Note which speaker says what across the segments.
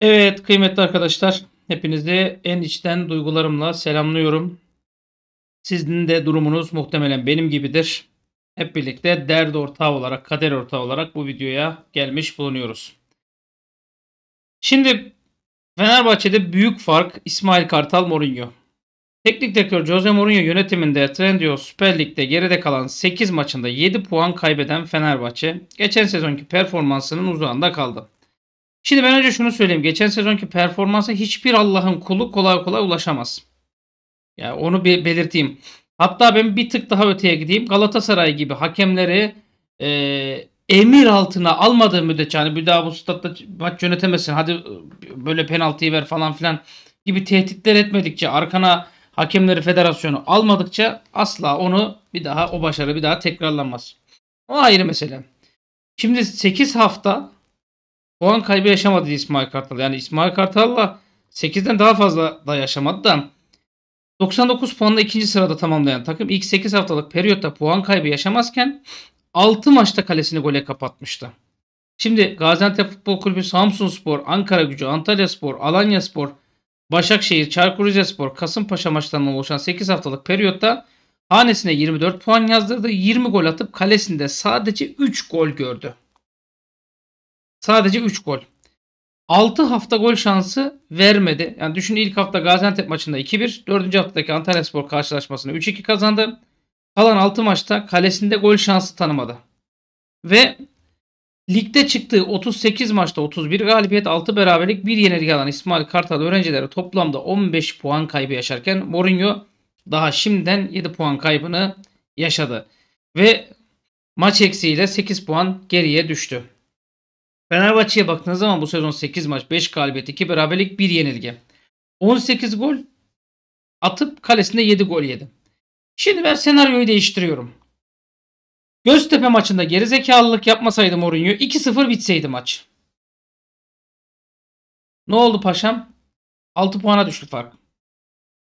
Speaker 1: Evet kıymetli arkadaşlar hepinizi en içten duygularımla selamlıyorum. Sizin de durumunuz muhtemelen benim gibidir. Hep birlikte dert ortağı olarak, kader ortağı olarak bu videoya gelmiş bulunuyoruz. Şimdi Fenerbahçe'de büyük fark İsmail Kartal Mourinho. Teknik direktör Jose Mourinho yönetiminde Trendyol Süper Lig'de geride kalan 8 maçında 7 puan kaybeden Fenerbahçe geçen sezonki performansının uzağında kaldı. Şimdi ben önce şunu söyleyeyim. Geçen sezonki performansa hiçbir Allah'ın kulu kolay kolay ulaşamaz. Yani onu bir belirteyim. Hatta ben bir tık daha öteye gideyim. Galatasaray gibi hakemleri e, emir altına almadığı müddetçe hani bir daha bu statta maç yönetemezsin. Hadi böyle penaltıyı ver falan filan gibi tehditler etmedikçe arkana hakemleri federasyonu almadıkça asla onu bir daha o başarı bir daha tekrarlanmaz. O ayrı mesele. Şimdi 8 hafta Puan kaybı yaşamadı İsmail Kartal. Yani İsmail Kartal'la 8'den daha fazla da yaşamadı da 99 puanla ikinci sırada tamamlayan takım ilk 8 haftalık periyotta puan kaybı yaşamazken 6 maçta kalesini gole kapatmıştı. Şimdi Gaziantep Futbol Kulübü, Samsun Spor, Ankara Gücü, Antalya Spor, Alanya Spor, Başakşehir, Çaykur Rizespor, Kasımpaşa maçlarından oluşan 8 haftalık periyotta hanesine 24 puan yazdırdı. 20 gol atıp kalesinde sadece 3 gol gördü. Sadece 3 gol. 6 hafta gol şansı vermedi. Yani düşünün ilk hafta Gaziantep maçında 2-1. 4. haftadaki Antalyaspor karşılaşmasını 3-2 kazandı. Kalan 6 maçta kalesinde gol şansı tanımadı. Ve ligde çıktığı 38 maçta 31 galibiyet 6 beraberlik bir yenilgi alan İsmail Kartal öğrencileri toplamda 15 puan kaybı yaşarken Mourinho daha şimdiden 7 puan kaybını yaşadı. Ve maç eksiğiyle 8 puan geriye düştü. Fenerbahçe'ye baktığınız zaman bu sezon 8 maç 5 galibiyet 2 beraberlik 1 yenilgi. 18 gol atıp kalesinde 7 gol yedi. Şimdi ben senaryoyu değiştiriyorum. Göztepe maçında gerizekalılık yapmasaydım Mourinho 2-0 bitseydi maç. Ne oldu paşam? 6 puana düştü fark.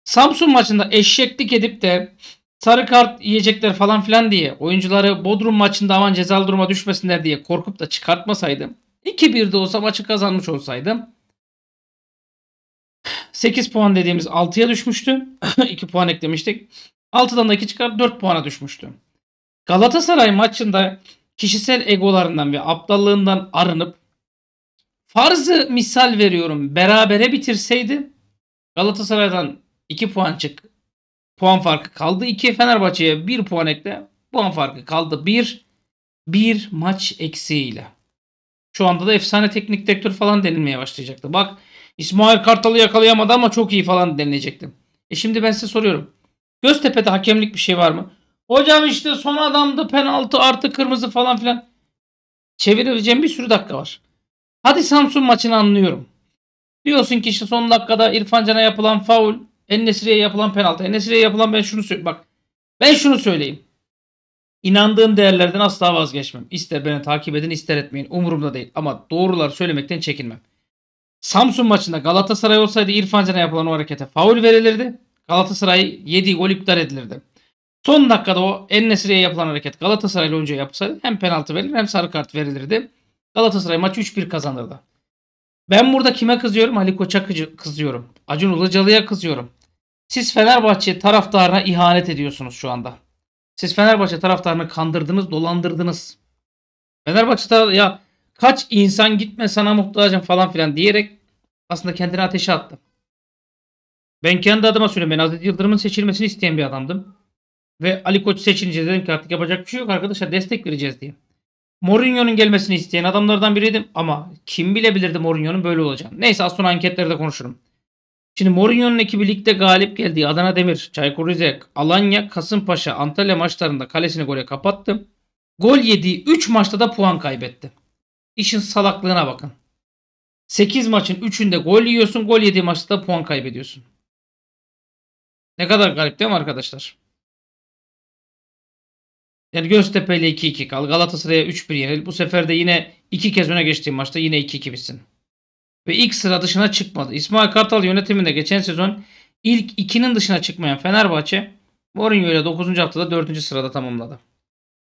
Speaker 1: Samsun maçında eşeklik edip de sarı kart yiyecekler falan filan diye oyuncuları Bodrum maçında aman cezalı duruma düşmesinler diye korkup da çıkartmasaydım. 2-1 de olsa maçı kazanmış olsaydım 8 puan dediğimiz 6'ya düşmüştü. 2 puan eklemiştik. 6'dan da 2 çıkar 4 puana düşmüştü. Galatasaray maçında kişisel egolarından ve aptallığından arınıp farzı misal veriyorum berabere bitirseydi Galatasaray'dan 2 puan çık. Puan farkı kaldı 2. Fenerbahçe'ye 1 puan ekle. Puan farkı kaldı 1. 1 maç eksiğiyle. Şu anda da efsane teknik direktör falan denilmeye başlayacaktı. Bak İsmail Kartal'ı yakalayamadı ama çok iyi falan denilecekti. E şimdi ben size soruyorum. Göztepe'de hakemlik bir şey var mı? Hocam işte son adamda penaltı artı kırmızı falan filan. Çevireceğim bir sürü dakika var. Hadi Samsun maçını anlıyorum. Diyorsun ki işte son dakikada İrfan Can'a yapılan faul, Enesri'ye yapılan penaltı. Enesri'ye yapılan ben şunu söyleyeyim. Bak ben şunu söyleyeyim. İnandığım değerlerden asla vazgeçmem. İster beni takip edin ister etmeyin. Umurumda değil ama doğruları söylemekten çekinmem. Samsun maçında Galatasaray olsaydı İrfan Can'a yapılan o harekete faul verilirdi. Galatasaray yediği gol iptal edilirdi. Son dakikada o Ennesri'ye yapılan hareket Galatasaraylı oyuncuya yapılsaydı hem penaltı verilir hem sarı kart verilirdi. Galatasaray maçı 3-1 kazanırdı. Ben burada kime kızıyorum? Ali Koç'a kızıyorum. Acun Ilıcalı'ya kızıyorum. Siz Fenerbahçe taraftarına ihanet ediyorsunuz şu anda. Siz Fenerbahçe taraftarını kandırdınız, dolandırdınız. Fenerbahçe taraftarı ya kaç insan gitme sana muhtacım falan filan diyerek aslında kendini ateşe attı. Ben kendi adıma söyleyeyim. Ben Aziz Yıldırım'ın seçilmesini isteyen bir adamdım. Ve Ali Koç seçilince dedim ki artık yapacak bir şey yok arkadaşlar destek vereceğiz diye. Mourinho'nun gelmesini isteyen adamlardan biriydim ama kim bilebilirdi Mourinho'nun böyle olacağını. Neyse az sonra anketlerde konuşurum. Şimdi Mourinho'nun ekibi ligde galip geldiği Adana Demir, Çaykur Rizek, Alanya, Kasımpaşa, Antalya maçlarında kalesini gole kapattı. Gol yediği 3 maçta da puan kaybetti. İşin salaklığına bakın. 8 maçın 3'ünde gol yiyorsun, gol yediği maçta da puan kaybediyorsun. Ne kadar garip değil mi arkadaşlar? Yani Göztepe ile 2-2 kal. Galatasaray'a 3-1 yenil. Bu sefer de yine 2 kez öne geçtiğin maçta yine 2-2 bitsin ve ilk sıra dışına çıkmadı. İsmail Kartal yönetiminde geçen sezon ilk ikinin dışına çıkmayan Fenerbahçe Mourinho ile 9. haftada 4. sırada tamamladı.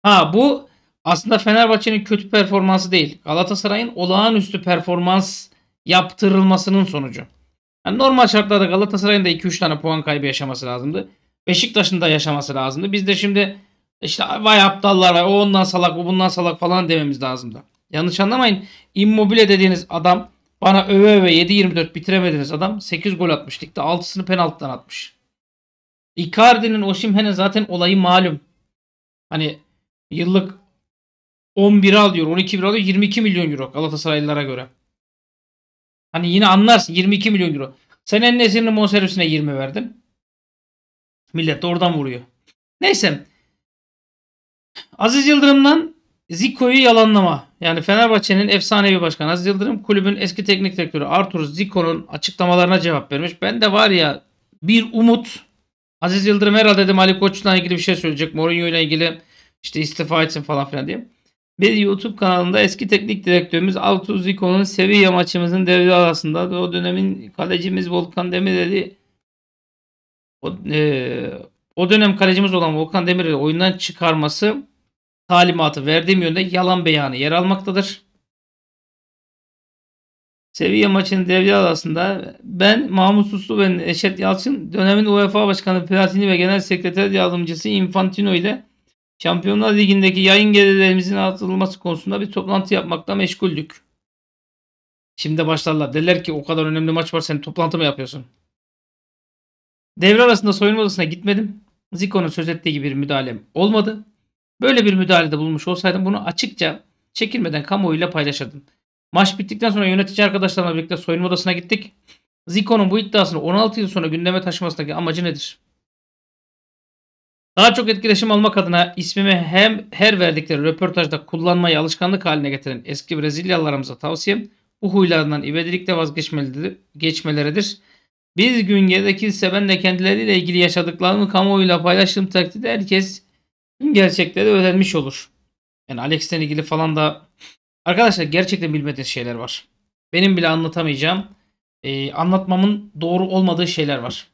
Speaker 1: Ha bu aslında Fenerbahçe'nin kötü performansı değil. Galatasaray'ın olağanüstü performans yaptırılmasının sonucu. Yani normal şartlarda Galatasaray'ın da 2-3 tane puan kaybı yaşaması lazımdı. Beşiktaş'ın da yaşaması lazımdı. Biz de şimdi işte vay aptallar vay o ondan salak bu bundan salak falan dememiz lazımdı. Yanlış anlamayın. Immobile dediğiniz adam bana öve öve 7-24 bitiremediniz adam. 8 gol atmış ligde. 6'sını penaltıdan atmış. Icardi'nin Osimhen'e zaten olayı malum. Hani yıllık 11 alıyor, 12 alıyor, 22 milyon euro Galatasaraylılara göre. Hani yine anlarsın 22 milyon euro. Sen en nesirinin bonservisine 20 verdin. Millet de oradan vuruyor. Neyse. Aziz Yıldırım'dan Zico'yu yalanlama. Yani Fenerbahçe'nin efsanevi başkanı Aziz Yıldırım kulübün eski teknik direktörü Artur Zico'nun açıklamalarına cevap vermiş. Ben de var ya bir umut Aziz Yıldırım herhalde dedim Ali Koç'la ilgili bir şey söyleyecek. Mourinho ile ilgili işte istifa etsin falan filan diye. Bir YouTube kanalında eski teknik direktörümüz Artur Zico'nun Sevilla maçımızın devre arasında o dönemin kalecimiz Volkan Demirel'i o, e, o dönem kalecimiz olan Volkan Demir'i oyundan çıkarması talimatı verdiğim yönde yalan beyanı yer almaktadır. Seviye maçının devre arasında ben Mahmut Suslu ve Neşet Yalçın dönemin UEFA Başkanı Platini ve Genel Sekreter Yardımcısı Infantino ile Şampiyonlar Ligi'ndeki yayın gelirlerimizin artırılması konusunda bir toplantı yapmakla meşguldük. Şimdi başlarlar. Derler ki o kadar önemli maç var sen toplantı mı yapıyorsun? Devre arasında soyunma odasına gitmedim. Zico'nun söz ettiği gibi bir müdahalem olmadı. Böyle bir müdahalede bulunmuş olsaydım bunu açıkça çekilmeden kamuoyuyla paylaşırdım. Maç bittikten sonra yönetici arkadaşlarımla birlikte soyunma odasına gittik. Zico'nun bu iddiasını 16 yıl sonra gündeme taşımasındaki amacı nedir? Daha çok etkileşim almak adına ismimi hem her verdikleri röportajda kullanmayı alışkanlık haline getiren eski Brezilyalılarımıza tavsiyem bu huylarından ivedilikle vazgeçmeleridir. Biz gün gerekirse ben de kendileriyle ilgili yaşadıklarımı kamuoyuyla paylaştığım takdirde herkes gerçekleri öğrenmiş olur. Yani Alex'le ilgili falan da arkadaşlar gerçekten bilmediğiniz şeyler var. Benim bile anlatamayacağım, e, anlatmamın doğru olmadığı şeyler var.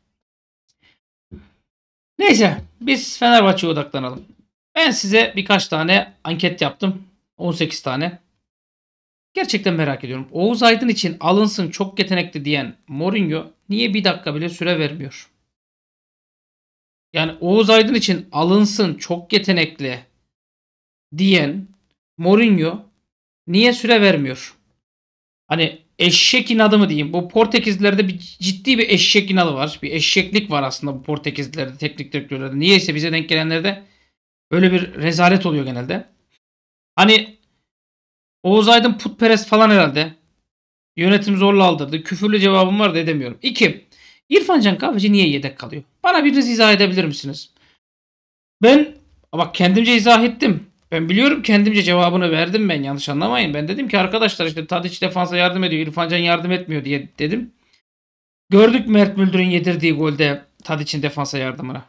Speaker 1: Neyse biz Fenerbahçe'ye odaklanalım. Ben size birkaç tane anket yaptım. 18 tane. Gerçekten merak ediyorum. Oğuz Aydın için alınsın çok yetenekli diyen Mourinho niye bir dakika bile süre vermiyor? Yani Oğuz Aydın için alınsın çok yetenekli diyen Mourinho niye süre vermiyor? Hani eşek inadı mı diyeyim? Bu Portekizlerde bir ciddi bir eşek inadı var. Bir eşeklik var aslında bu Portekizlerde teknik direktörlerde. Niyeyse bize denk gelenlerde böyle bir rezalet oluyor genelde. Hani Oğuz Aydın putperest falan herhalde. Yönetim zorla aldırdı. Küfürlü cevabım var da edemiyorum. İki. İrfan Can Kahveci niye yedek kalıyor? Bana biriniz izah edebilir misiniz? Ben bak kendimce izah ettim. Ben biliyorum kendimce cevabını verdim ben yanlış anlamayın. Ben dedim ki arkadaşlar işte Tadiç defansa yardım ediyor. İrfan Can yardım etmiyor diye dedim. Gördük Mert Müldür'ün yedirdiği golde Tadiç'in defansa yardımına.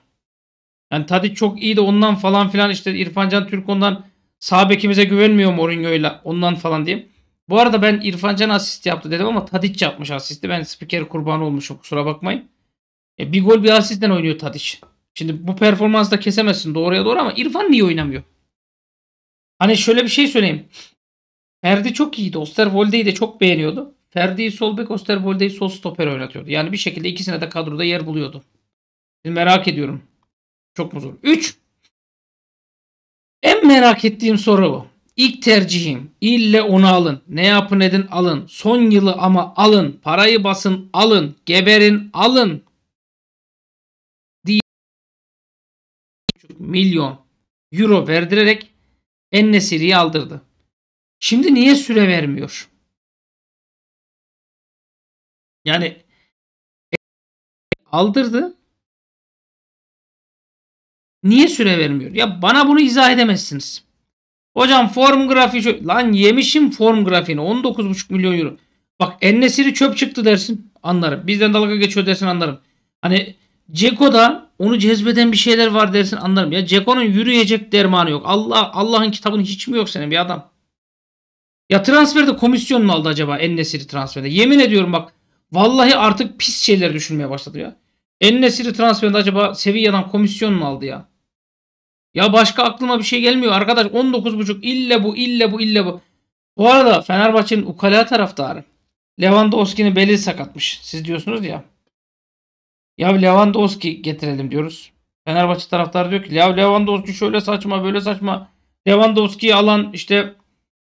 Speaker 1: Yani Tadiç çok iyi de ondan falan filan işte İrfan Can Türk ondan sağ bekimize güvenmiyor Mourinho'yla ondan falan diyeyim. Bu arada ben İrfan Can asist yaptı dedim ama Tadic yapmış asisti. Ben spiker kurbanı olmuşum kusura bakmayın. E, bir gol bir asistten oynuyor Tadic. Şimdi bu performansı da kesemezsin doğruya doğru ama İrfan niye oynamıyor? Hani şöyle bir şey söyleyeyim. Ferdi çok iyiydi. Osterwolde'yi de çok beğeniyordu. Ferdi'yi sol bek, Osterwolde'yi sol stoper oynatıyordu. Yani bir şekilde ikisine de kadroda yer buluyordu. Şimdi merak ediyorum. Çok mu zor? 3. En merak ettiğim soru bu. İlk tercihim ille onu alın. Ne yapın edin alın. Son yılı ama alın. Parayı basın alın. Geberin alın.
Speaker 2: Diye milyon euro verdirerek Ennesiri'yi aldırdı. Şimdi niye süre vermiyor? Yani aldırdı.
Speaker 1: Niye süre vermiyor? Ya bana bunu izah edemezsiniz. Hocam form grafiği şu. Lan yemişim form grafiğini. 19,5 milyon euro. Bak Ennesiri çöp çıktı dersin. Anlarım. Bizden dalga geçiyor dersin anlarım. Hani Ceko'da onu cezbeden bir şeyler var dersin anlarım. Ya Ceko'nun yürüyecek dermanı yok. Allah Allah'ın kitabının hiç mi yok senin bir adam? Ya transferde komisyon mu aldı acaba Ennesiri transferde? Yemin ediyorum bak. Vallahi artık pis şeyler düşünmeye başladı ya. Ennesiri transferinde acaba Sevilla'dan komisyon mu aldı ya? Ya başka aklıma bir şey gelmiyor arkadaş. 19.5 ille bu ille bu ille bu. Bu arada Fenerbahçe'nin ukala taraftarı. Lewandowski'nin beli sakatmış. Siz diyorsunuz ya. Ya Lewandowski getirelim diyoruz. Fenerbahçe taraftarı diyor ki ya Lewandowski şöyle saçma böyle saçma. Lewandowski'yi alan işte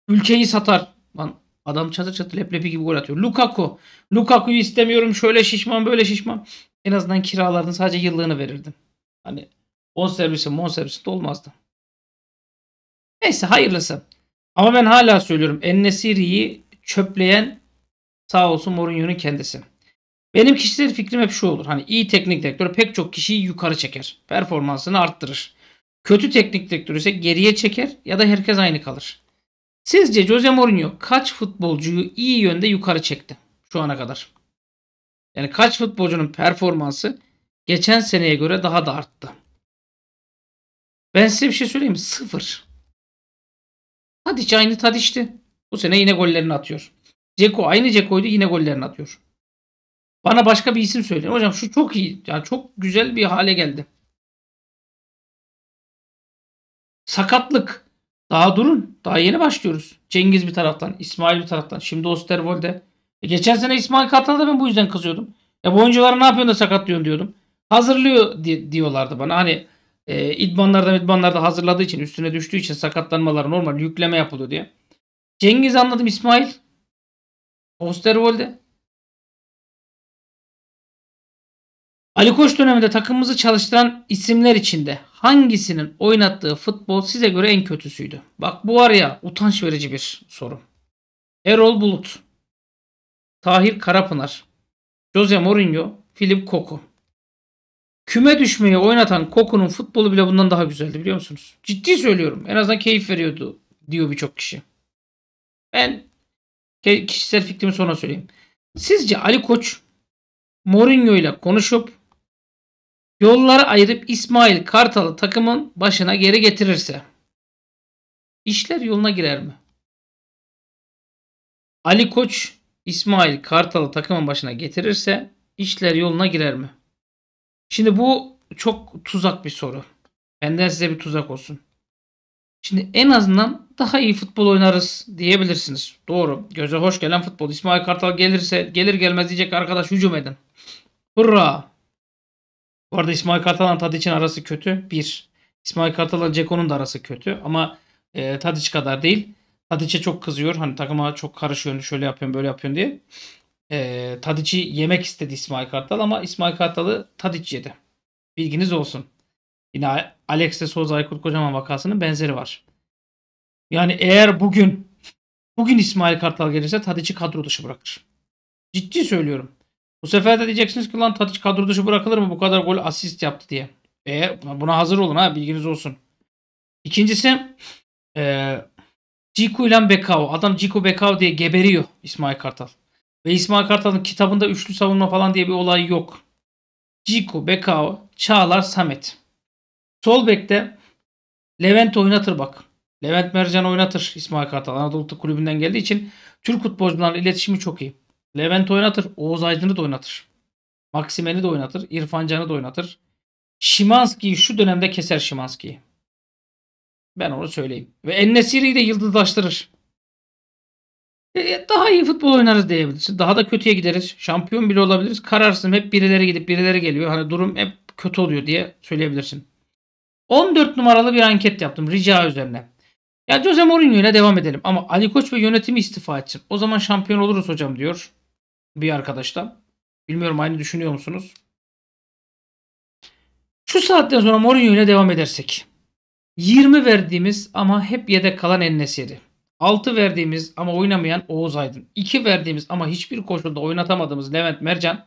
Speaker 1: ülkeyi satar. Lan adam çatır çatır leplepi gibi gol atıyor. Lukaku. Lukaku'yu istemiyorum şöyle şişman böyle şişman. En azından kiralarını sadece yıllığını verirdim. Hani On servisi mon servisi de olmazdı. Neyse hayırlısı. Ama ben hala söylüyorum Ennesiri'yi çöpleyen sağ olsun Mourinho'nun kendisi. Benim kişisel fikrim hep şu olur. Hani iyi teknik direktör pek çok kişiyi yukarı çeker. Performansını arttırır. Kötü teknik direktör ise geriye çeker ya da herkes aynı kalır. Sizce Jose Mourinho kaç futbolcuyu iyi yönde yukarı çekti şu ana kadar? Yani kaç futbolcunun performansı geçen seneye göre daha da arttı? Ben size bir şey söyleyeyim mi? Sıfır. Tadiç aynı Tadiç'ti. Bu sene yine gollerini atıyor. Ceko aynı Ceko'ydu yine gollerini atıyor. Bana başka bir isim söyleyin. Hocam şu çok iyi. Yani çok
Speaker 2: güzel bir hale geldi. Sakatlık.
Speaker 1: Daha durun. Daha yeni başlıyoruz. Cengiz bir taraftan, İsmail bir taraftan. Şimdi Osterwold'e. E geçen sene İsmail Kartal'da ben bu yüzden kızıyordum. Ya e, bu oyuncuları ne yapıyorsun da sakatlıyorsun diyordum. Hazırlıyor di- diyorlardı bana. Hani e, idmanlarda idmanlarda hazırladığı için üstüne düştüğü için sakatlanmalar normal yükleme yapılıyor diye. Cengiz anladım İsmail.
Speaker 2: Osterwolde. Ali Koç döneminde
Speaker 1: takımımızı çalıştıran isimler içinde hangisinin oynattığı futbol size göre en kötüsüydü? Bak bu var ya utanç verici bir soru. Erol Bulut, Tahir Karapınar, Jose Mourinho, Filip Koku. Küme düşmeyi oynatan Koku'nun futbolu bile bundan daha güzeldi biliyor musunuz? Ciddi söylüyorum. En azından keyif veriyordu diyor birçok kişi. Ben kişisel fikrimi sonra söyleyeyim. Sizce Ali Koç Mourinho ile konuşup yolları ayırıp İsmail Kartal'ı takımın başına geri getirirse
Speaker 2: işler yoluna girer mi? Ali Koç
Speaker 1: İsmail Kartal'ı takımın başına getirirse işler yoluna girer mi? Şimdi bu çok tuzak bir soru. Benden size bir tuzak olsun. Şimdi en azından daha iyi futbol oynarız diyebilirsiniz. Doğru. Göze hoş gelen futbol. İsmail Kartal gelirse gelir gelmez diyecek arkadaş hücum edin. Hurra. Bu arada İsmail Kartal'la Tadic'in arası kötü. Bir. İsmail Kartal'ın Ceko'nun da arası kötü. Ama e, Tadic kadar değil. Tadiç'e çok kızıyor. Hani takıma çok karışıyor. şöyle yapıyorsun böyle yapıyorsun diye e, ee, Tadic'i yemek istedi İsmail Kartal ama İsmail Kartal'ı Tadic yedi. Bilginiz olsun. Yine Alex de Souza Aykut Kocaman vakasının benzeri var. Yani eğer bugün bugün İsmail Kartal gelirse Tadic'i kadro dışı bırakır. Ciddi söylüyorum. Bu sefer de diyeceksiniz ki lan Tadic kadro dışı bırakılır mı bu kadar gol asist yaptı diye. Eğer buna hazır olun ha bilginiz olsun. İkincisi e, Ciku ile Bekao. Adam Ciku Bekao diye geberiyor İsmail Kartal. Ve İsmail Kartal'ın kitabında üçlü savunma falan diye bir olay yok. Ciku, Bekao, Çağlar, Samet. Sol bekte Levent oynatır bak. Levent Mercan oynatır İsmail Kartal. Anadolu kulübünden geldiği için Türk futbolcularla iletişimi çok iyi. Levent oynatır. Oğuz Aydın'ı da oynatır. Maksimen'i de oynatır. İrfan Can'ı da oynatır. Şimanski'yi şu dönemde keser Şimanski'yi. Ben onu söyleyeyim. Ve Ennesiri'yi de yıldızlaştırır. E, daha iyi futbol oynarız diyebilirsin. Daha da kötüye gideriz. Şampiyon bile olabiliriz. Kararsın hep birileri gidip birileri geliyor. Hani durum hep kötü oluyor diye söyleyebilirsin. 14 numaralı bir anket yaptım rica üzerine. Ya Jose Mourinho ile devam edelim ama Ali Koç ve yönetimi istifa etsin. O zaman şampiyon oluruz hocam diyor bir arkadaş Bilmiyorum aynı düşünüyor musunuz? Şu saatten sonra Mourinho ile devam edersek 20 verdiğimiz ama hep yedek kalan Ennesiri. 6 verdiğimiz ama oynamayan Oğuz Aydın. 2 verdiğimiz ama hiçbir koşulda oynatamadığımız Levent Mercan.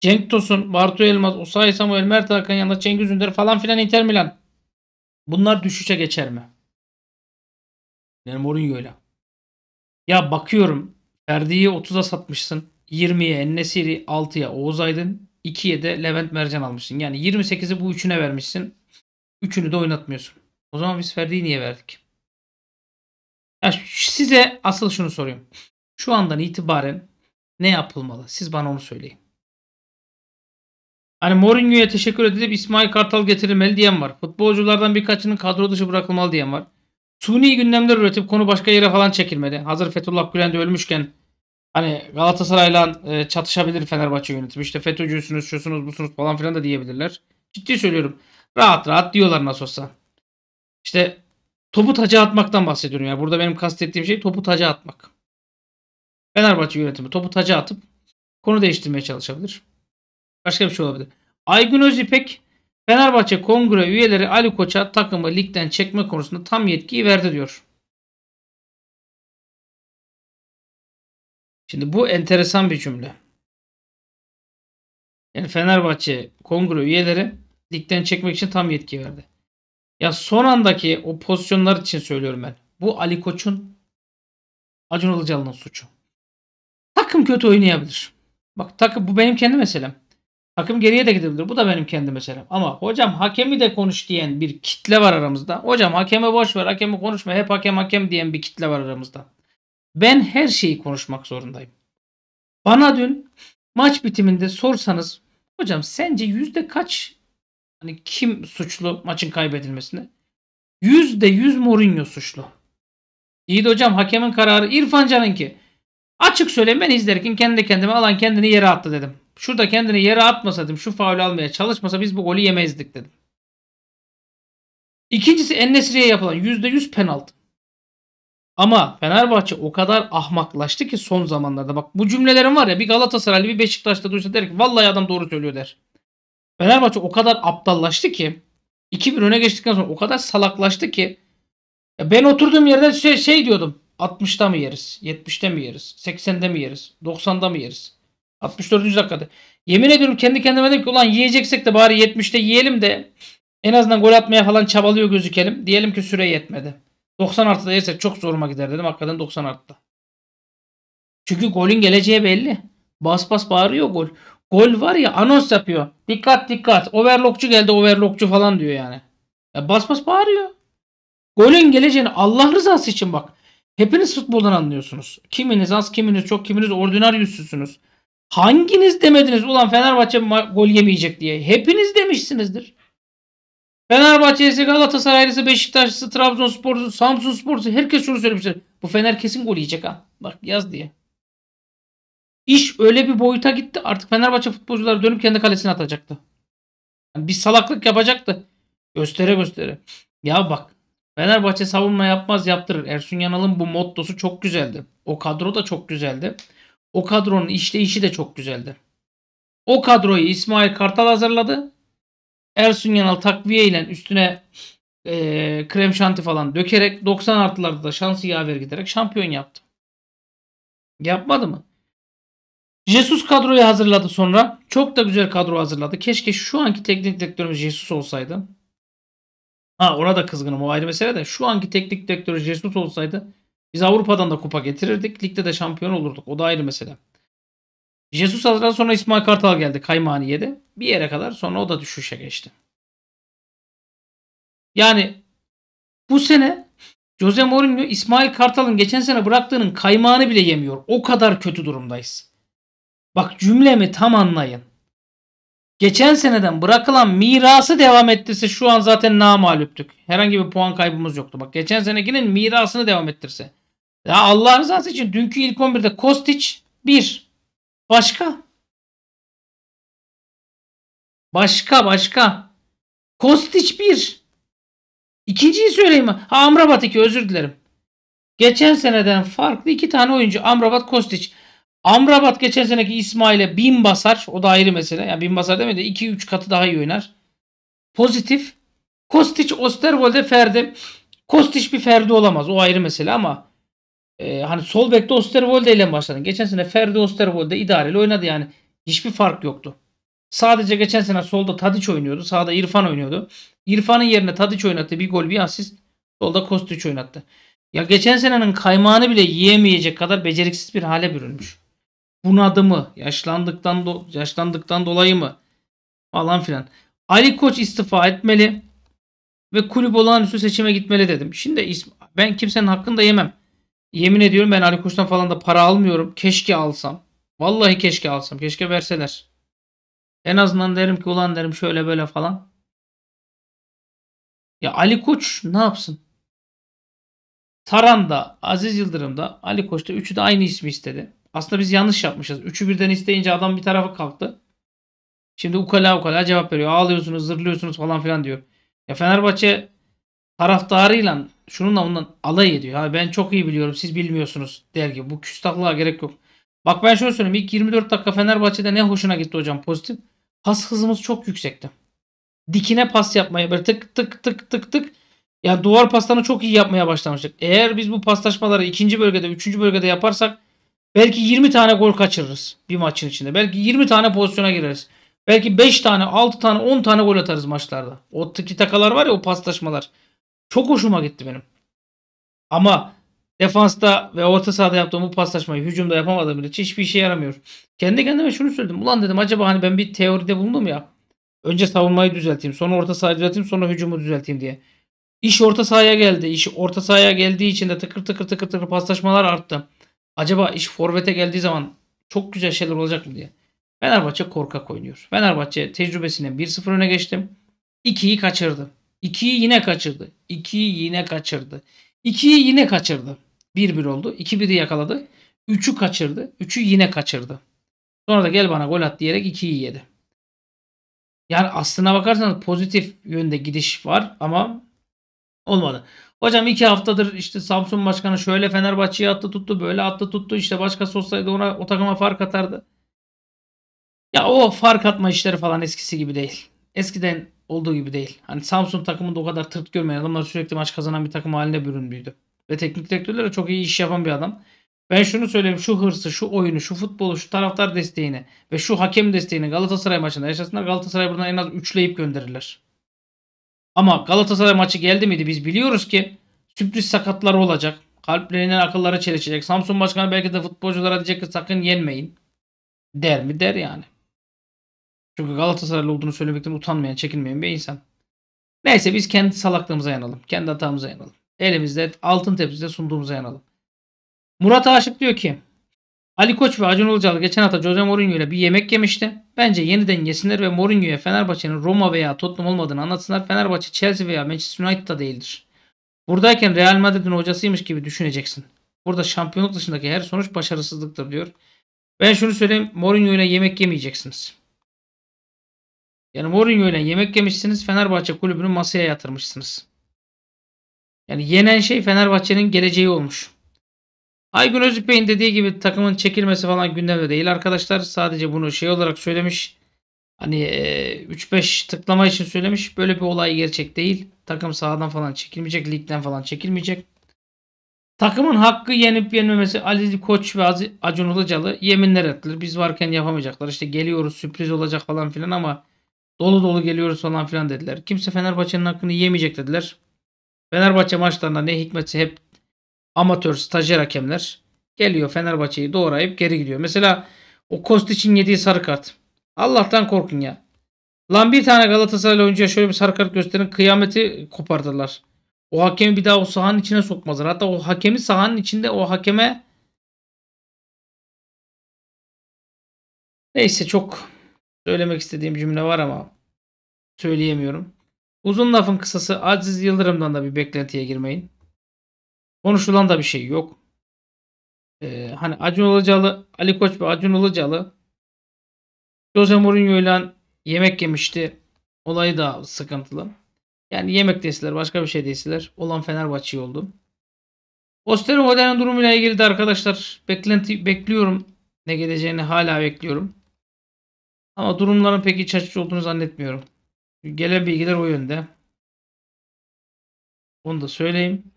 Speaker 1: Cenk Tosun, Bartu Elmas, Osayi Samuel, Mert Hakan yanında Cengiz Ünder falan filan Inter Milan. Bunlar düşüşe geçer mi? Yani Mourinho'yla. Ya bakıyorum Ferdi'yi 30'a satmışsın. 20'ye Ennesiri, 6'ya Oğuz Aydın, 2'ye de Levent Mercan almışsın. Yani 28'i bu üçüne vermişsin. Üçünü de oynatmıyorsun. O zaman biz Ferdi'yi niye verdik? Yani size asıl şunu soruyorum. Şu andan itibaren ne yapılmalı? Siz bana onu söyleyin. Hani Mourinho'ya teşekkür edip İsmail Kartal getirilmeli diyen var. Futbolculardan birkaçının kadro dışı bırakılmalı diyen var. Suni gündemler üretip konu başka yere falan çekilmedi. Hazır Fethullah Gülen de ölmüşken hani Galatasaray'la e, çatışabilir Fenerbahçe yönetimi. İşte FETÖ'cüsünüz, şusunuz, busunuz falan filan da diyebilirler. Ciddi söylüyorum. Rahat rahat diyorlar nasıl olsa. İşte topu taca atmaktan bahsediyorum. Yani burada benim kastettiğim şey topu taca atmak. Fenerbahçe yönetimi topu taca atıp konu değiştirmeye çalışabilir. Başka bir şey olabilir. Aygün Özipek Fenerbahçe kongre üyeleri Ali Koç'a takımı ligden çekme konusunda tam yetkiyi
Speaker 2: verdi diyor. Şimdi bu
Speaker 1: enteresan bir cümle. Yani Fenerbahçe kongre üyeleri ligden çekmek için tam yetki verdi. Ya son andaki o pozisyonlar için söylüyorum ben. Bu Ali Koç'un Acun Ilıcalı'nın suçu. Takım kötü oynayabilir. Bak takım bu benim kendi meselem. Takım geriye de gidebilir. Bu da benim kendi meselem. Ama hocam hakemi de konuş diyen bir kitle var aramızda. Hocam hakeme boş ver, hakemi konuşma. Hep hakem hakem diyen bir kitle var aramızda. Ben her şeyi konuşmak zorundayım. Bana dün maç bitiminde sorsanız hocam sence yüzde kaç Hani kim suçlu maçın kaybedilmesine? Yüzde yüz Mourinho suçlu. İyi de hocam hakemin kararı İrfan Can'ınki. Açık söyleyeyim ben izlerken kendi kendime alan kendini yere attı dedim. Şurada kendini yere atmasa dedim şu faulü almaya çalışmasa biz bu golü yemezdik dedim. İkincisi Ennesri'ye yapılan yüzde yüz penaltı. Ama Fenerbahçe o kadar ahmaklaştı ki son zamanlarda. Bak bu cümlelerim var ya bir Galatasaraylı bir Beşiktaş'ta duysa der ki vallahi adam doğru söylüyor der. Fenerbahçe o kadar aptallaştı ki 2-1 öne geçtikten sonra o kadar salaklaştı ki ya ben oturduğum yerden şey, şey diyordum. 60'ta mı yeriz? 70'te mi yeriz? 80'de mi yeriz? 90'da mı yeriz? 64. dakikada. Yemin ediyorum kendi kendime dedim ki ulan yiyeceksek de bari 70'te yiyelim de en azından gol atmaya falan çabalıyor gözükelim. Diyelim ki süre yetmedi. 90 artıda yersek çok zoruma gider dedim. Hakikaten 90 artıda. Çünkü golün geleceği belli. Bas bas bağırıyor gol gol var ya anons yapıyor. Dikkat dikkat. Overlockçu geldi overlockçu falan diyor yani. Ya bas bas bağırıyor. Golün geleceğini Allah rızası için bak. Hepiniz futboldan anlıyorsunuz. Kiminiz az, kiminiz çok, kiminiz ordinar yüzsüzsünüz. Hanginiz demediniz ulan Fenerbahçe gol yemeyecek diye. Hepiniz demişsinizdir. Fenerbahçe'si, Galatasaraylısı, Beşiktaşlısı, Trabzonspor'u, Samsunspor'u herkes şunu söylemiştir. Bu Fener kesin gol yiyecek ha. Bak yaz diye. İş öyle bir boyuta gitti artık Fenerbahçe futbolcuları dönüp kendi kalesine atacaktı. Yani bir salaklık yapacaktı. Göstere göstere. Ya bak Fenerbahçe savunma yapmaz yaptırır. Ersun Yanal'ın bu mottosu çok güzeldi. O kadro da çok güzeldi. O kadronun işleyişi de çok güzeldi. O kadroyu İsmail Kartal hazırladı. Ersun Yanal takviye ile üstüne e, krem şanti falan dökerek 90 artılarda da şansı yaver giderek şampiyon yaptı. Yapmadı mı? Jesus kadroyu hazırladı sonra. Çok da güzel kadro hazırladı. Keşke şu anki teknik direktörümüz Jesus olsaydı. Ha ona da kızgınım o ayrı mesele de. Şu anki teknik direktörü Jesus olsaydı biz Avrupa'dan da kupa getirirdik. Ligde de şampiyon olurduk. O da ayrı mesele. Jesus hazırladı sonra İsmail Kartal geldi. Kaymağını yedi. Bir yere kadar sonra o da düşüşe geçti. Yani bu sene Jose Mourinho İsmail Kartal'ın geçen sene bıraktığının kaymağını bile yemiyor. O kadar kötü durumdayız. Bak cümlemi tam anlayın. Geçen seneden bırakılan mirası devam ettirse şu an zaten namalüptük. Herhangi bir puan kaybımız yoktu. Bak geçen senekinin mirasını devam ettirse. Ya Allah rızası için dünkü ilk 11'de Kostic
Speaker 2: 1. Başka? Başka
Speaker 1: başka. Kostic 1. İkinciyi söyleyeyim. Ha Amrabat 2 özür dilerim. Geçen seneden farklı iki tane oyuncu Amrabat Kostic. Amrabat geçen seneki İsmail'e bin basar. O da ayrı mesele. Yani bin basar demedi. 2-3 katı daha iyi oynar. Pozitif. Kostiç Osterwold'e Ferdi. Kostiç bir Ferdi olamaz. O ayrı mesele ama e, hani sol bekte Osterwolde ile başladın. Geçen sene Ferdi Osterwolde idareli oynadı yani. Hiçbir fark yoktu. Sadece geçen sene solda Tadiç oynuyordu. Sağda İrfan oynuyordu. İrfan'ın yerine Tadiç oynattı. Bir gol bir asist. Solda Kostiç oynattı. Ya geçen senenin kaymağını bile yiyemeyecek kadar beceriksiz bir hale bürünmüş bunadı mı? Yaşlandıktan do yaşlandıktan dolayı mı? Falan filan. Ali Koç istifa etmeli ve kulüp olağanüstü seçime gitmeli dedim. Şimdi ben kimsenin hakkını da yemem. Yemin ediyorum ben Ali Koç'tan falan da para almıyorum. Keşke alsam. Vallahi keşke alsam. Keşke verseler. En azından derim ki ulan derim şöyle böyle falan. Ya Ali Koç ne yapsın? Taran'da, Aziz Yıldırım'da, Ali Koç'ta üçü de aynı ismi istedi. Aslında biz yanlış yapmışız. Üçü birden isteyince adam bir tarafa kalktı. Şimdi ukala ukala cevap veriyor. Ağlıyorsunuz, zırlıyorsunuz falan filan diyor. Ya Fenerbahçe taraftarıyla şununla bundan alay ediyor. Ha ben çok iyi biliyorum siz bilmiyorsunuz der gibi. Bu küstahlığa gerek yok. Bak ben şöyle söyleyeyim. İlk 24 dakika Fenerbahçe'de ne hoşuna gitti hocam pozitif. Pas hızımız çok yüksekti. Dikine pas yapmaya böyle tık tık tık tık tık. Ya yani duvar paslarını çok iyi yapmaya başlamıştık. Eğer biz bu paslaşmaları ikinci bölgede, üçüncü bölgede yaparsak Belki 20 tane gol kaçırırız bir maçın içinde. Belki 20 tane pozisyona gireriz. Belki 5 tane, 6 tane, 10 tane gol atarız maçlarda. O tiki takalar var ya o paslaşmalar. Çok hoşuma gitti benim. Ama defansta ve orta sahada yaptığım bu paslaşmayı hücumda yapamadığım için hiçbir işe yaramıyor. Kendi kendime şunu söyledim. Ulan dedim acaba hani ben bir teoride bulundum ya. Önce savunmayı düzelteyim, sonra orta sahayı düzelteyim, sonra hücumu düzelteyim diye. İş orta sahaya geldi. İş orta sahaya geldiği için de tıkır tıkır tıkır tıkır paslaşmalar arttı acaba iş forvete geldiği zaman çok güzel şeyler olacak mı diye. Fenerbahçe korkak oynuyor. Fenerbahçe tecrübesine 1-0 öne geçtim. 2'yi kaçırdı. 2'yi yine kaçırdı. 2'yi yine kaçırdı. 2'yi yine kaçırdı. 1-1 oldu. 2-1'i yakaladı. 3'ü kaçırdı. 3'ü yine kaçırdı. Sonra da gel bana gol at diyerek 2'yi yedi. Yani aslına bakarsanız pozitif yönde gidiş var ama olmadı. Hocam iki haftadır işte Samsun Başkanı şöyle Fenerbahçe'yi attı tuttu böyle attı tuttu işte başka olsaydı ona o takıma fark atardı. Ya o fark atma işleri falan eskisi gibi değil. Eskiden olduğu gibi değil. Hani Samsun takımında o kadar tırt görmeyen adamlar sürekli maç kazanan bir takım haline bürünmüydü. Ve teknik direktörlere çok iyi iş yapan bir adam. Ben şunu söyleyeyim şu hırsı, şu oyunu, şu futbolu, şu taraftar desteğini ve şu hakem desteğini Galatasaray maçında yaşasınlar. Galatasaray buradan en az üçleyip gönderirler. Ama Galatasaray maçı geldi miydi? Biz biliyoruz ki sürpriz sakatlar olacak. Kalplerinden akılları çelişecek. Samsun Başkanı belki de futbolculara diyecek ki sakın yenmeyin. Der mi? Der yani. Çünkü Galatasaraylı olduğunu söylemekten utanmayan, çekinmeyen bir insan. Neyse biz kendi salaklığımıza yanalım. Kendi hatamıza yanalım. Elimizde altın tepside sunduğumuza yanalım. Murat Aşık diyor ki Ali Koç ve Acun Ilıcalı geçen hafta Jose Mourinho ile bir yemek yemişti. Bence yeniden yesinler ve Mourinho'ya Fenerbahçe'nin Roma veya Tottenham olmadığını anlatsınlar. Fenerbahçe Chelsea veya Manchester United da değildir. Buradayken Real Madrid'in hocasıymış gibi düşüneceksin. Burada şampiyonluk dışındaki her sonuç başarısızlıktır diyor. Ben şunu söyleyeyim. Mourinho ile yemek yemeyeceksiniz. Yani Mourinho ile yemek yemişsiniz. Fenerbahçe kulübünü masaya yatırmışsınız. Yani yenen şey Fenerbahçe'nin geleceği olmuş. Aygün Özüpey'in dediği gibi takımın çekilmesi falan gündemde değil arkadaşlar. Sadece bunu şey olarak söylemiş. Hani 3-5 e, tıklama için söylemiş. Böyle bir olay gerçek değil. Takım sahadan falan çekilmeyecek. Ligden falan çekilmeyecek. Takımın hakkı yenip yenmemesi Ali Koç ve Acun Ilıcalı yeminler ettiler. Biz varken yapamayacaklar. İşte geliyoruz sürpriz olacak falan filan ama dolu dolu geliyoruz falan filan dediler. Kimse Fenerbahçe'nin hakkını yemeyecek dediler. Fenerbahçe maçlarında ne hikmetse hep amatör stajyer hakemler geliyor Fenerbahçe'yi doğrayıp geri gidiyor. Mesela o Kost için yediği sarı kart. Allah'tan korkun ya. Lan bir tane Galatasaraylı oyuncuya şöyle bir sarı kart gösterin kıyameti kopardılar. O hakemi bir daha o sahanın içine sokmazlar. Hatta o hakemi sahanın içinde o hakeme Neyse çok söylemek istediğim cümle var ama söyleyemiyorum. Uzun lafın kısası Aziz Yıldırım'dan da bir beklentiye girmeyin. Konuşulan da bir şey yok. Ee, hani Acun Ilıcalı, Ali Koç ve Acun Ilıcalı Jose Mourinho ile yemek yemişti. Olayı da sıkıntılı. Yani yemek deseler başka bir şey deseler olan Fenerbahçe oldu. Osterwolder'in durumuyla ilgili de arkadaşlar beklenti bekliyorum. Ne geleceğini hala bekliyorum. Ama durumların pek iç açıcı olduğunu zannetmiyorum.
Speaker 2: Gelen bilgiler o yönde. Onu da söyleyeyim.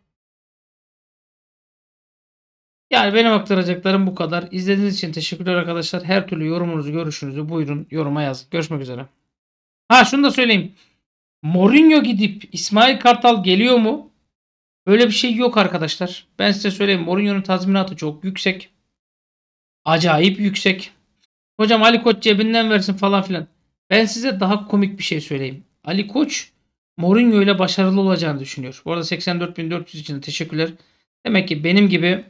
Speaker 1: Yani benim aktaracaklarım bu kadar. İzlediğiniz için teşekkürler arkadaşlar. Her türlü yorumunuzu, görüşünüzü buyurun yoruma yazın. Görüşmek üzere. Ha şunu da söyleyeyim. Mourinho gidip İsmail Kartal geliyor mu? Böyle bir şey yok arkadaşlar. Ben size söyleyeyim. Mourinho'nun tazminatı çok yüksek. Acayip yüksek. Hocam Ali Koç cebinden versin falan filan. Ben size daha komik bir şey söyleyeyim. Ali Koç Mourinho ile başarılı olacağını düşünüyor. Bu arada 84.400 için teşekkürler. Demek ki benim gibi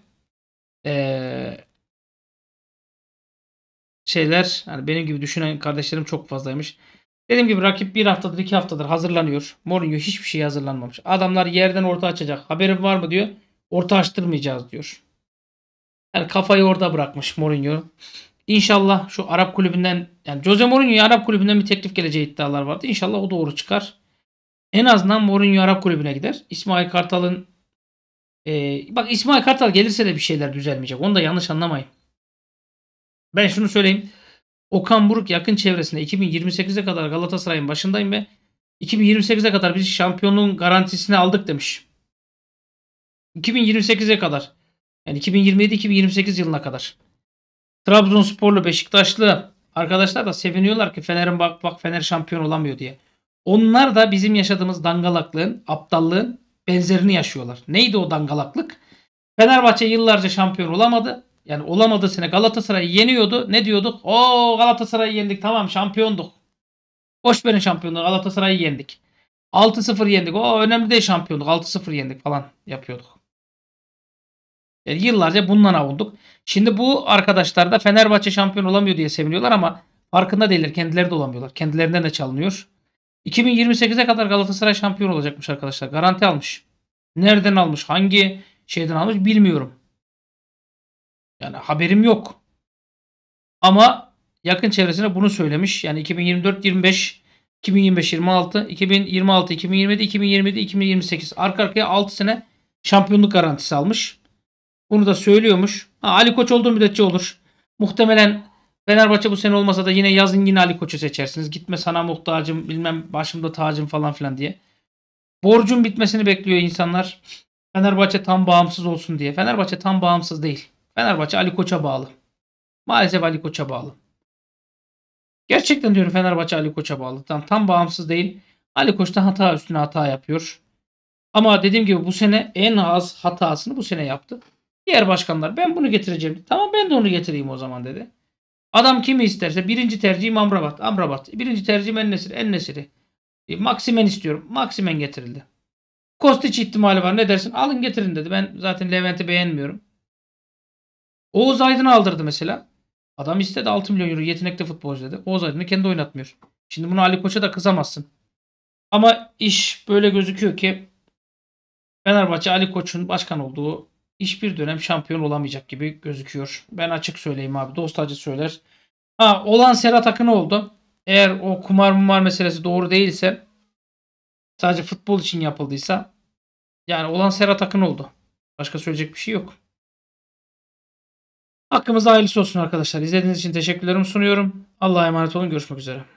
Speaker 1: ee, şeyler yani benim gibi düşünen kardeşlerim çok fazlaymış. Dediğim gibi rakip bir haftadır iki haftadır hazırlanıyor. Mourinho hiçbir şey hazırlanmamış. Adamlar yerden orta açacak. Haberin var mı diyor. Orta açtırmayacağız diyor. Yani kafayı orada bırakmış Mourinho. İnşallah şu Arap kulübünden yani Jose Mourinho'ya Arap kulübünden bir teklif geleceği iddialar vardı. İnşallah o doğru çıkar. En azından Mourinho Arap kulübüne gider. İsmail Kartal'ın ee, bak İsmail Kartal gelirse de bir şeyler düzelmeyecek. Onu da yanlış anlamayın. Ben şunu söyleyeyim. Okan Buruk yakın çevresinde 2028'e kadar Galatasaray'ın başındayım ve 2028'e kadar biz şampiyonluğun garantisini aldık demiş. 2028'e kadar. Yani 2027-2028 yılına kadar. Trabzonsporlu, Beşiktaşlı arkadaşlar da seviniyorlar ki Fener'in bak bak Fener şampiyon olamıyor diye. Onlar da bizim yaşadığımız dangalaklığın, aptallığın benzerini yaşıyorlar. Neydi o dangalaklık? Fenerbahçe yıllarca şampiyon olamadı. Yani olamadı sene Galatasaray'ı yeniyordu. Ne diyorduk? O Galatasaray'ı yendik tamam şampiyonduk. Boş verin şampiyonluğu Galatasaray'ı yendik. 6-0 yendik. O önemli değil şampiyonluk. 6-0 yendik falan yapıyorduk. Yani yıllarca bundan avunduk. Şimdi bu arkadaşlar da Fenerbahçe şampiyon olamıyor diye seviniyorlar ama farkında değiller. Kendileri de olamıyorlar. Kendilerinden de çalınıyor. 2028'e kadar Galatasaray şampiyon olacakmış arkadaşlar. Garanti almış. Nereden almış? Hangi şeyden almış bilmiyorum. Yani haberim yok. Ama yakın çevresine bunu söylemiş. Yani 2024 25 2025 26 2026 2027 2027 2028 arka arkaya 6 sene şampiyonluk garantisi almış. Bunu da söylüyormuş. Ha, Ali Koç olduğu müddetçe olur. Muhtemelen Fenerbahçe bu sene olmasa da yine yazın yine Ali Koç'u seçersiniz. Gitme sana muhtacım bilmem başımda tacım falan filan diye. Borcun bitmesini bekliyor insanlar. Fenerbahçe tam bağımsız olsun diye. Fenerbahçe tam bağımsız değil. Fenerbahçe Ali Koç'a bağlı. Maalesef Ali Koç'a bağlı. Gerçekten diyorum Fenerbahçe Ali Koç'a bağlı. Tam, tam bağımsız değil. Ali Koç da hata üstüne hata yapıyor. Ama dediğim gibi bu sene en az hatasını bu sene yaptı. Diğer başkanlar ben bunu getireceğim. Tamam ben de onu getireyim o zaman dedi. Adam kimi isterse birinci tercih İmam Rabat. Amrabat. Birinci tercihim Ennesir. Ennesir'i. E, Maksimen istiyorum. Maksimen getirildi. Kostiç ihtimali var. Ne dersin? Alın getirin dedi. Ben zaten Levent'i beğenmiyorum. Oğuz Aydın'ı aldırdı mesela. Adam istedi 6 milyon euro yetenekli futbolcu dedi. Oğuz Aydın'ı kendi oynatmıyor. Şimdi bunu Ali Koç'a da kızamazsın. Ama iş böyle gözüküyor ki Fenerbahçe Ali Koç'un başkan olduğu hiçbir dönem şampiyon olamayacak gibi gözüküyor. Ben açık söyleyeyim abi. Dostacı söyler. Ha olan Serhat Akın oldu. Eğer o kumar mumar meselesi doğru değilse sadece futbol için yapıldıysa yani olan Serhat Akın oldu.
Speaker 2: Başka söyleyecek bir şey yok. Hakkımızda hayırlısı olsun arkadaşlar. İzlediğiniz için teşekkürlerimi sunuyorum. Allah'a emanet olun. Görüşmek üzere.